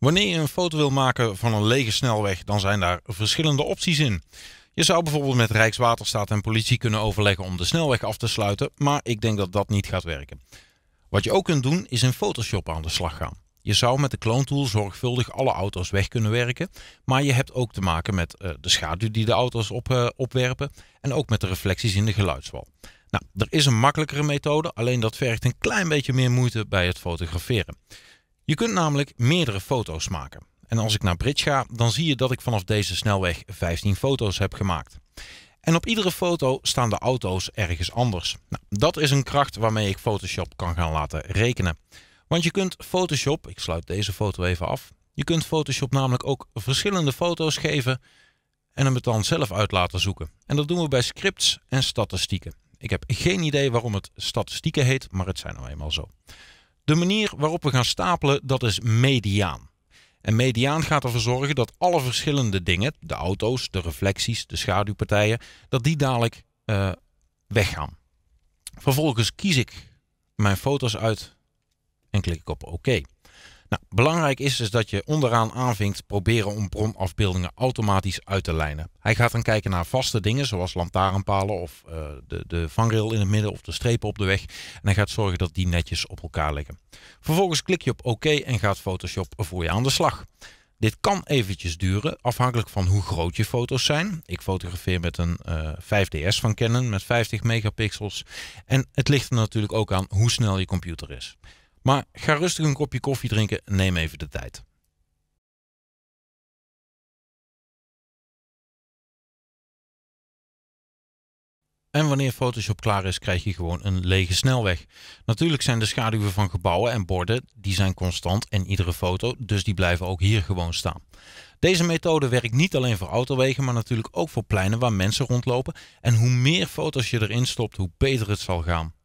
Wanneer je een foto wil maken van een lege snelweg, dan zijn daar verschillende opties in. Je zou bijvoorbeeld met Rijkswaterstaat en politie kunnen overleggen om de snelweg af te sluiten, maar ik denk dat dat niet gaat werken. Wat je ook kunt doen is in Photoshop aan de slag gaan. Je zou met de clone tool zorgvuldig alle auto's weg kunnen werken, maar je hebt ook te maken met eh, de schaduw die de auto's op, eh, opwerpen en ook met de reflecties in de geluidswal. Nou, er is een makkelijkere methode, alleen dat vergt een klein beetje meer moeite bij het fotograferen. Je kunt namelijk meerdere foto's maken. En als ik naar Bridge ga, dan zie je dat ik vanaf deze snelweg 15 foto's heb gemaakt. En op iedere foto staan de auto's ergens anders. Nou, dat is een kracht waarmee ik Photoshop kan gaan laten rekenen. Want je kunt Photoshop, ik sluit deze foto even af, je kunt Photoshop namelijk ook verschillende foto's geven en hem het dan zelf uit laten zoeken. En dat doen we bij scripts en statistieken. Ik heb geen idee waarom het statistieken heet, maar het zijn nou eenmaal zo. De manier waarop we gaan stapelen, dat is mediaan. En mediaan gaat ervoor zorgen dat alle verschillende dingen, de auto's, de reflecties, de schaduwpartijen, dat die dadelijk eh, weggaan. Vervolgens kies ik mijn foto's uit en klik ik op oké. OK. Nou, belangrijk is dus dat je onderaan aanvinkt proberen om bronafbeeldingen automatisch uit te lijnen. Hij gaat dan kijken naar vaste dingen zoals lantaarnpalen of eh, de, de vangrail in het midden of de strepen op de weg. En hij gaat zorgen dat die netjes op elkaar liggen. Vervolgens klik je op OK en gaat Photoshop voor je aan de slag. Dit kan eventjes duren, afhankelijk van hoe groot je foto's zijn. Ik fotografeer met een 5DS eh, van Canon met 50 megapixels. En het ligt er natuurlijk ook aan hoe snel je computer is. Maar ga rustig een kopje koffie drinken, neem even de tijd. En wanneer Photoshop klaar is, krijg je gewoon een lege snelweg. Natuurlijk zijn de schaduwen van gebouwen en borden, die zijn constant in iedere foto, dus die blijven ook hier gewoon staan. Deze methode werkt niet alleen voor autowegen, maar natuurlijk ook voor pleinen waar mensen rondlopen. En hoe meer foto's je erin stopt, hoe beter het zal gaan.